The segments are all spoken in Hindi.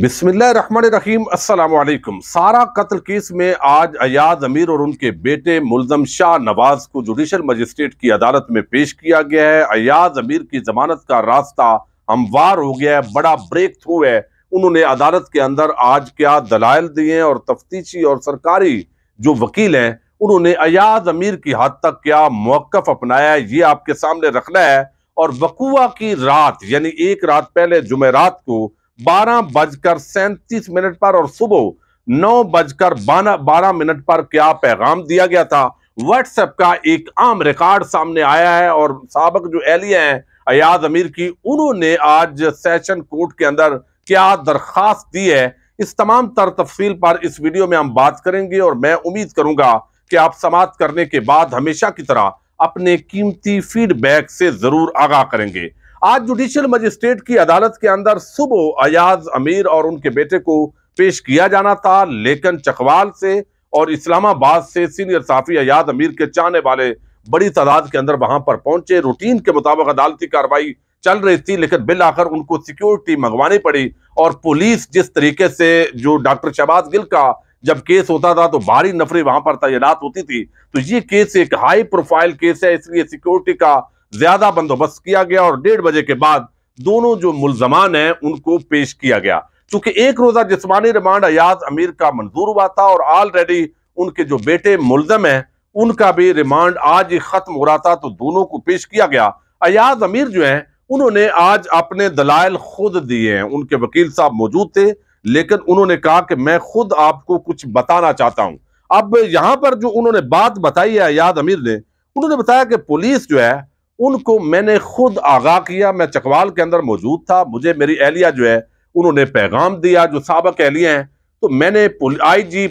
बिस्मिल्लाम असलकुम सारा कत्ल केस में आज अयाज अमीर और उनके बेटे मुलजम शाह नवाज को जुडिशल मजिस्ट्रेट की अदालत में पेश किया गया है अयाज अमीर की जमानत का रास्ता हमवार हो गया है बड़ा ब्रेक थ्रू है उन्होंने अदालत के अंदर आज क्या दलाइल दिए हैं और तफ्तीशी और सरकारी जो वकील हैं उन्होंने अयाज अमीर की हद तक क्या मौकफ अपनाया है ये आपके सामने रखना है और वकुआ की रात यानी एक रात पहले जुमेरात को बारह बजकर सैंतीस मिनट पर और सुबह नौ बजकर बारह बारह मिनट पर क्या पैगाम दिया गया था व्हाट्सएप का एक आम रिकॉर्ड सामने आया है और सबक जो एहलिया हैं अयाज अमीर की उन्होंने आज सेशन कोर्ट के अंदर क्या दरखास्त दी है इस तमाम तर तफसील पर इस वीडियो में हम बात करेंगे और मैं उम्मीद करूंगा कि आप समाप्त करने के बाद हमेशा की तरह अपने कीमती फीडबैक से जरूर आगाह करेंगे आज जुडिशियल मजिस्ट्रेट की अदालत के अंदर सुबह अयाज अमीर और उनके बेटे को पेश किया जाना था लेकिन चकवाल से और इस्लामाबाद से सीनियर साफी अयाज अमीर के चाहने वाले बड़ी तादाद के अंदर वहां पर पहुंचे रूटीन के मुताबिक अदालती कार्रवाई चल रही थी लेकिन बिल आकर उनको सिक्योरिटी मंगवानी पड़ी और पुलिस जिस तरीके से जो डॉक्टर शहबाज गिल का जब केस होता था तो भारी नफरी वहां पर तैनात होती थी तो ये केस एक हाई प्रोफाइल केस है इसलिए सिक्योरिटी का ज्यादा बंदोबस्त किया गया और डेढ़ बजे के बाद दोनों जो मुलजमान हैं उनको पेश किया गया चूंकि एक रोजा जिसमानी रिमांड अयाज अमीर का मंजूर हुआ था और ऑलरेडी उनके जो बेटे मुलजम है उनका भी रिमांड आज ही खत्म हो रहा था तो दोनों को पेश किया गया अयाज अमीर जो है उन्होंने आज अपने दलाइल खुद दिए हैं उनके वकील साहब मौजूद थे लेकिन उन्होंने कहा कि मैं खुद आपको कुछ बताना चाहता हूं अब यहां पर जो उन्होंने बात बताई है अयाज अमीर ने उन्होंने बताया कि पुलिस जो है उनको मैंने खुद आगाह किया मैं चकवाल के अंदर मौजूद था मुझे मेरी एहलिया जो है उन्होंने पैगाम दिया जो सबक एहलिया हैं तो मैंने आई जी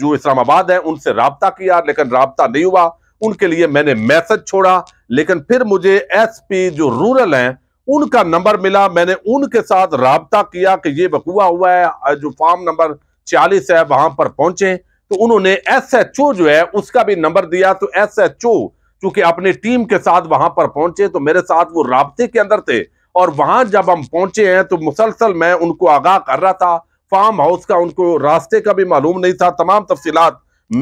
जो इस्लामाबाद है उनसे रबता किया लेकिन रबता नहीं हुआ उनके लिए मैंने मैसेज छोड़ा लेकिन फिर मुझे एस पी जो रूरल हैं उनका नंबर मिला मैंने उनके साथ रबता किया कि ये बकुआ हुआ है जो फार्म नंबर चालीस है वहां पर पहुंचे तो उन्होंने एस एच ओ जो है उसका भी नंबर दिया तो एस एच ओ चूंकि अपनी टीम के साथ वहां पर पहुंचे तो मेरे साथ वो रबते के अंदर थे और वहां जब हम पहुंचे हैं तो मुसलसल मैं उनको आगाह कर रहा था फार्म हाउस का उनको रास्ते का भी मालूम नहीं था तमाम तफसीत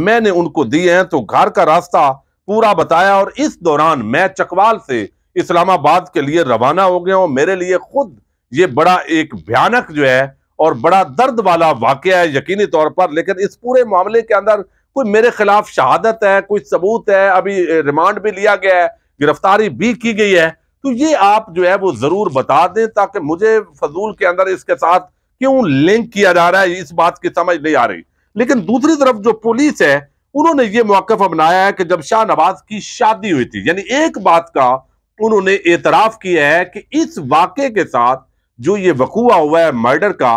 मैंने उनको दी हैं तो घर का रास्ता पूरा बताया और इस दौरान मैं चकवाल से इस्लामाबाद के लिए रवाना हो गया और मेरे लिए खुद ये बड़ा एक भयानक जो है और बड़ा दर्द वाला वाक़ है यकीनी तौर पर लेकिन इस पूरे मामले के अंदर कोई मेरे खिलाफ शहादत है कोई सबूत है अभी रिमांड भी लिया गया है गिरफ्तारी भी की गई है तो ये आप जो है वो जरूर बता दें ताकि मुझे फजूल के अंदर इसके साथ क्यों लिंक किया जा रहा है इस बात की समझ नहीं आ रही लेकिन दूसरी तरफ जो पुलिस है उन्होंने ये मौकफ अपनाया है कि जब शाह नवाज की शादी हुई थी यानी एक बात का उन्होंने एतराफ किया है कि इस वाक्य के साथ जो ये वकूआ हुआ है मर्डर का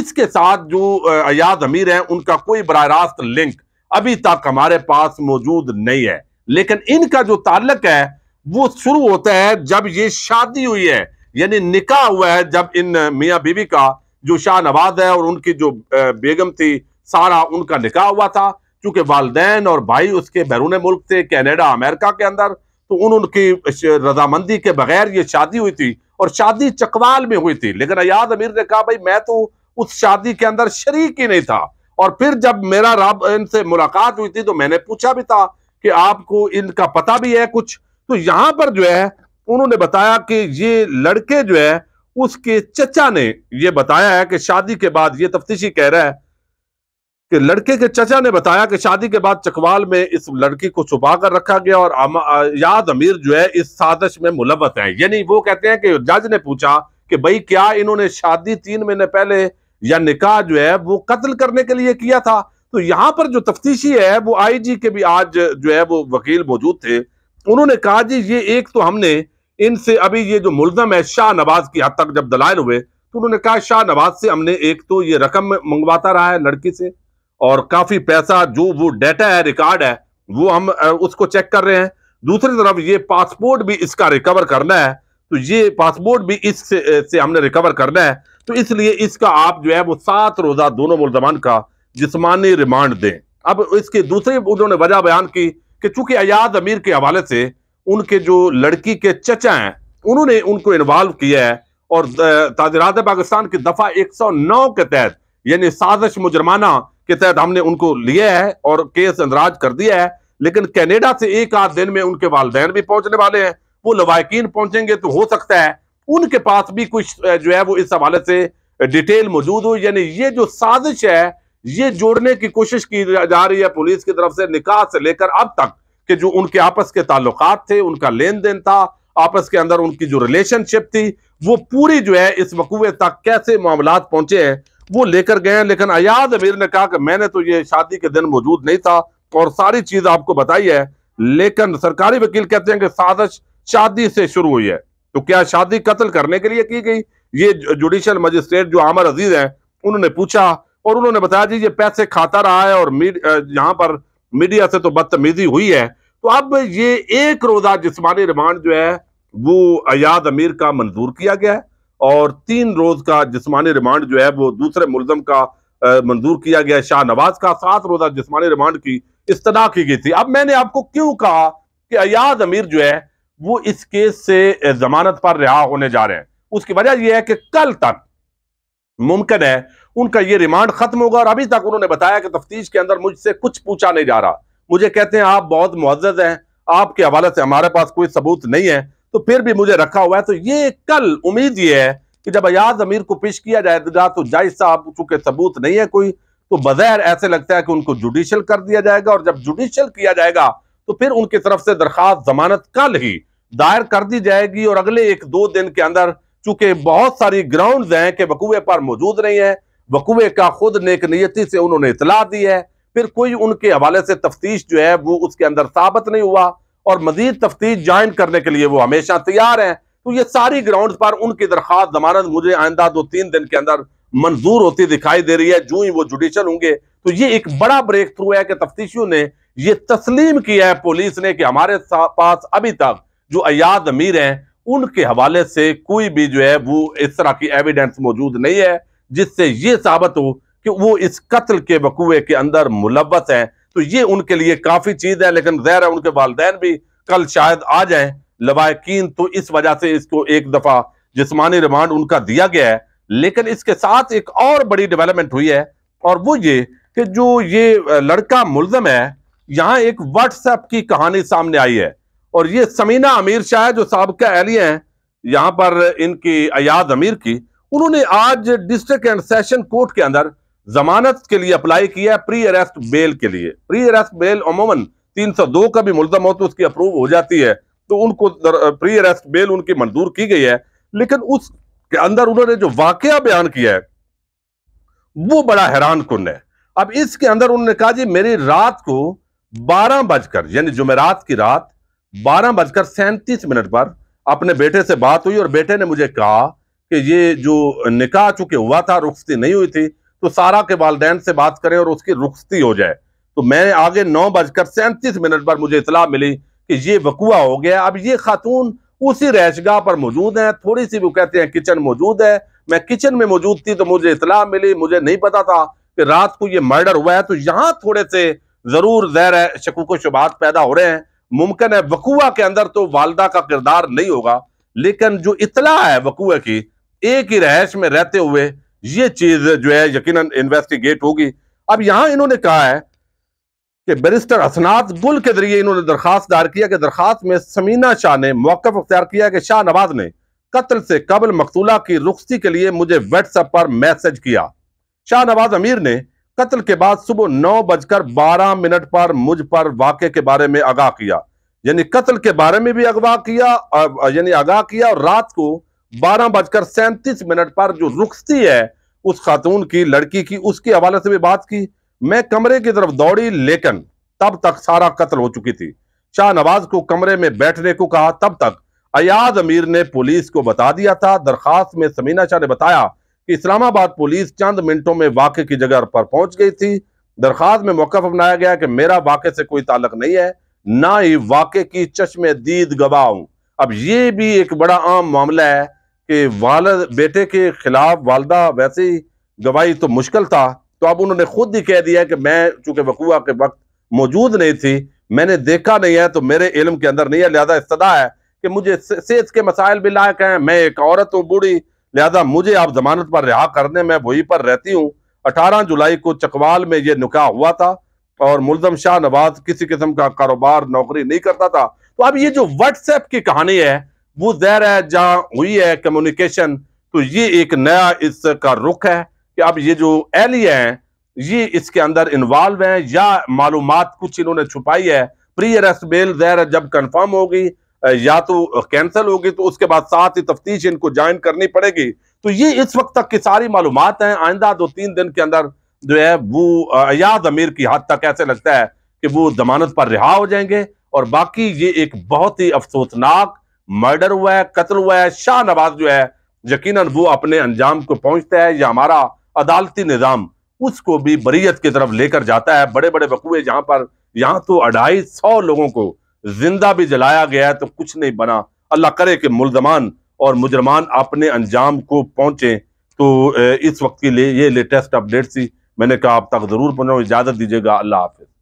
इसके साथ जो अयाज अमीर हैं उनका कोई बर रास्त लिंक अभी तक हमारे पास मौजूद नहीं है लेकिन इनका जो ताल्लक है वो शुरू होता है जब ये शादी हुई है यानी निकाह हुआ है जब इन मियाँ बीवी का जो शाह नवाज है और उनकी जो बेगम थी सारा उनका निकाह हुआ था क्योंकि वालदेन और भाई उसके बैरून मुल्क थे कैनेडा अमेरिका के अंदर तो उन उनकी रजामंदी के बगैर ये शादी हुई थी और शादी चकवाल में हुई थी लेकिन अयाज अमीर ने कहा भाई मैं तो उस शादी के अंदर शरीक ही नहीं था और फिर जब मेरा रब इनसे मुलाकात हुई थी तो मैंने पूछा भी था कि आपको इनका पता भी है कुछ तो यहां पर जो है उन्होंने बताया कि ये लड़के जो है उसके चचा ने ये बताया है कि शादी के बाद ये तफ्तीशी कह रहा है कि लड़के के चचा ने बताया कि शादी के बाद चकवाल में इस लड़की को छुपा कर रखा गया और याद अमीर जो है इस साजिश में मुलवत है यानी वो कहते हैं कि जज ने पूछा कि भाई क्या इन्होंने शादी तीन महीने पहले या निकाह जो है वो कत्ल करने के लिए किया था तो यहाँ पर जो तफ्तीशी है वो आईजी के भी आज जो है वो वकील मौजूद थे उन्होंने कहा जी ये एक तो हमने इनसे अभी ये जो मुलजम है शाह नवाज की हद तक जब दलाल हुए तो उन्होंने कहा शाह नवाज से हमने एक तो ये रकम मंगवाता रहा है लड़की से और काफी पैसा जो वो डेटा है रिकॉर्ड है वो हम उसको चेक कर रहे हैं दूसरी तरफ ये पासपोर्ट भी इसका रिकवर करना है तो ये पासपोर्ट भी इससे हमने रिकवर करना है तो इसलिए इसका आप जो है वो सात रोजा दोनों मुलजमान का जिसमानी रिमांड दें अब इसके दूसरे उन्होंने वजह बयान की कि चूंकि अयाज अमीर के हवाले से उनके जो लड़की के चचा हैं उन्होंने उनको इन्वॉल्व किया है और ताजरात पाकिस्तान की दफा 109 के तहत यानी साजिश मुजरमाना के तहत हमने उनको लिया है और केस अंदराज कर दिया है लेकिन कैनेडा से एक आध दिन में उनके वालदेन भी पहुंचने वाले हैं वो लवाकिन पहुंचेंगे तो हो सकता है उनके पास भी कुछ जो है वो इस हवाले से डिटेल मौजूद हो यानी ये जो साजिश है ये जोड़ने की कोशिश की जा रही है पुलिस की तरफ से निकाह से लेकर अब तक कि जो उनके आपस के ताल्लुक थे उनका लेन देन था आपस के अंदर उनकी जो रिलेशनशिप थी वो पूरी जो है इस वकूए तक कैसे मामला पहुंचे हैं वो लेकर गए हैं लेकिन अयाज अमीर ने कहा कि मैंने तो ये शादी के दिन मौजूद नहीं था और सारी चीज आपको बताई है लेकिन सरकारी वकील कहते हैं कि साजिश शादी से शुरू हुई है तो क्या शादी कत्ल करने के लिए की गई ये जुडिशियल मजिस्ट्रेट जो आमर अजीज हैं उन्होंने पूछा और उन्होंने बताया जी ये पैसे खाता रहा है और यहाँ पर मीडिया से तो बदतमीजी हुई है तो अब ये एक रोजा जिसमानी रिमांड जो है वो अयाद अमीर का मंजूर किया गया है और तीन रोज का जिसमानी रिमांड जो है वो दूसरे मुलजम का मंजूर किया गया शाह नवाज का सात रोजा जिसमानी रिमांड की इस्तना की गई थी अब मैंने आपको क्यों कहा कि अयाद अमीर जो है वो इस केस से जमानत पर रिहा होने जा रहे हैं उसकी वजह यह है कि कल तक मुमकिन है उनका यह रिमांड खत्म होगा और अभी तक उन्होंने बताया कि तफ्तीश के अंदर मुझसे कुछ पूछा नहीं जा रहा मुझे कहते हैं आप बहुत मुआजत हैं आपके हवाले से हमारे पास कोई सबूत नहीं है तो फिर भी मुझे रखा हुआ है तो ये कल उम्मीद ये है कि जब अयाज अमीर को पेश किया जाएगा तो जायज साहब चूंकि सबूत नहीं है कोई तो बगैर ऐसे लगता है कि उनको जुडिशल कर दिया जाएगा और जब जुडिशल किया जाएगा तो फिर उनकी तरफ से दरखास्त जमानत कल ही दायर कर दी जाएगी और अगले एक दो दिन के अंदर चूंकि बहुत सारी ग्राउंड हैं कि वकूए पर मौजूद नहीं है वकूए का खुद नेक नियति से उन्होंने इतला दी है फिर कोई उनके हवाले से तफ्तीश जो है वो उसके अंदर साबित नहीं हुआ और मजीद तफ्तीश ज्वाइन करने के लिए वो हमेशा तैयार हैं तो ये सारी ग्राउंड पर उनकी दरख्वास्त जमानत मुझे आइंदा दो तीन दिन के अंदर मंजूर होती दिखाई दे रही है जू ही वो जुडिशल होंगे तो ये एक बड़ा ब्रेक थ्रू है कि तफ्तीशियों ने ये तस्लीम किया है पुलिस ने कि हमारे पास अभी तक जो अयाद अमीर हैं उनके हवाले से कोई भी जो है वो इस तरह की एविडेंस मौजूद नहीं है जिससे ये साबित हो कि वो इस कत्ल के वकूए के अंदर मुलवस हैं तो ये उनके लिए काफ़ी चीज़ है लेकिन जहर है उनके वालदेन भी कल शायद आ जाए लवाकिन तो इस वजह से इसको एक दफ़ा जिसमानी रिमांड उनका दिया गया है लेकिन इसके साथ एक और बड़ी डेवलपमेंट हुई है और वो ये कि जो ये लड़का मुलजम है यहां एक व्हाट्सएप की कहानी सामने आई है और ये समीना अमीर शाह जो सबका एहलिया हैं यहां पर इनकी अयाद अमीर की उन्होंने आज डिस्ट्रिक्ट एंड सेशन कोर्ट के अंदर जमानत के लिए अप्लाई किया है प्री अरेस्ट बेल के लिए प्री अरेस्ट बेल अमूमन 302 का भी मुलजम हो तो उसकी अप्रूव हो जाती है तो उनको प्री अरेस्ट बेल उनकी मंजूर की गई है लेकिन उसके अंदर उन्होंने जो वाक्य बयान किया है वो बड़ा हैरान कन है अब इसके अंदर उन्होंने कहा जी मेरी रात को बारह बजकर यानी जुमेरात की रात बारह बजकर सैंतीस मिनट पर अपने बेटे से बात हुई और बेटे ने मुझे कहा कि ये जो निकाह चुके हुआ था रुखती नहीं हुई थी तो सारा के वालदेन से बात करें और उसकी रुखती हो जाए तो मैं आगे नौ बजकर सैंतीस मिनट पर मुझे इतला मिली कि ये वकुआ हो गया अब ये खातून उसी रहशगाह पर मौजूद है थोड़ी सी वो कहते हैं किचन मौजूद है मैं किचन में मौजूद थी तो मुझे इतला मिली मुझे नहीं पता था कि रात को ये मर्डर हुआ है तो यहाँ थोड़े से ज़रूर जहर शकूक शुबात पैदा हो रहे हैं मुमकिन है वकूआ के अंदर तो वालदा का किरदार नहीं होगा लेकिन जो इतला है वकूआ की एक ही रहश में रहते हुए ये चीज़ जो है यकीन इन्वेस्टिगेट होगी अब यहां इन्होंने कहा है कि बैरिस्टर असनाद गुल के जरिए इन्होंने दरखास्त दायर किया कि दरखास्त में समीना शाह ने मौकफ अख्तियार किया कि शाह नवाज ने कत्ल से कबल मकतूला की रुखसी के लिए मुझे व्हाट्सएप पर मैसेज किया शाह नवाज अमीर ने कत्ल के बाद सुबह नौ बजकर बारह मिनट पर मुझ पर वाक्य के बारे में आगाह किया यानी कत्ल के बारे में भी अगवा किया यानी आगाह किया और रात को बारह बजकर सैंतीस मिनट पर जो रुखती है उस खातून की लड़की की उसके हवाले से भी बात की मैं कमरे की तरफ दौड़ी लेकिन तब तक सारा कत्ल हो चुकी थी शाहनवाज को कमरे में बैठने को कहा तब तक अयाज अमीर ने पुलिस को बता दिया था दरखास्त में समीना शाह ने बताया कि इस्लामाबाद पुलिस चंद मिनटों में वाक की जगह पर पहुंच गई थी दरख्वास्त में मौकफ अपनाया गया कि मेरा वाक से कोई ताल्लक नहीं है ना ही वाक की चश्मे दीद गवाह हूं अब ये भी एक बड़ा आम मामला है कि वाल बेटे के खिलाफ वालदा वैसे ही गवाही तो मुश्किल था तो अब उन्होंने खुद ही कह दिया कि मैं चूंकि वकूआ के वक्त मौजूद नहीं थी मैंने देखा नहीं है तो मेरे इलम के अंदर नहीं है लिहाजा इस्तदा है कि मुझे सेहत के मसाइल भी लायक हैं मैं एक औरत हूँ बूढ़ी लिहाजा मुझे आप जमानत पर रिहा करने में वही पर रहती हूँ अठारह जुलाई को चकवाल में ये निका हुआ था और मुलजम शाह नवाज किसी किस्म का कारोबार नौकरी नहीं करता था तो अब ये जो व्हाट्सएप की कहानी है वो जहर है जहाँ हुई है कम्युनिकेशन तो ये एक नया इसका रुख है कि अब ये जो एहलिया है ये इसके अंदर इन्वॉल्व है या मालूम कुछ इन्होंने छुपाई है प्री अरेस्ट बेल जहर जब कन्फर्म होगी या तो कैंसिल होगी तो उसके बाद साथ ही तफ्तीश इनको ज्वाइन करनी पड़ेगी तो ये इस वक्त तक की सारी मालूम है आइंदा दो तीन दिन के अंदर जो है वो अयाज अमीर की हद तक ऐसे लगता है कि वो जमानत पर रिहा हो जाएंगे और बाकी ये एक बहुत ही अफसोसनाक मर्डर हुआ है कत्ल हुआ है शाह नवाज जो है यकीन वो अपने अंजाम को पहुंचता है या हमारा अदालती निज़ाम उसको भी बरीयत की तरफ लेकर जाता है बड़े बड़े बकुए यहाँ पर यहाँ तो अढ़ाई सौ लोगों को जिंदा भी जलाया गया तो कुछ नहीं बना अल्लाह करे कि मुलजमान और मुजरमान अपने अंजाम को पहुंचे तो इस वक्त के लिए ये लेटेस्ट अपडेट थी मैंने कहा आप तक ज़रूर पहुंचाऊ इजाज़त दीजिएगा अल्लाह हाफिज़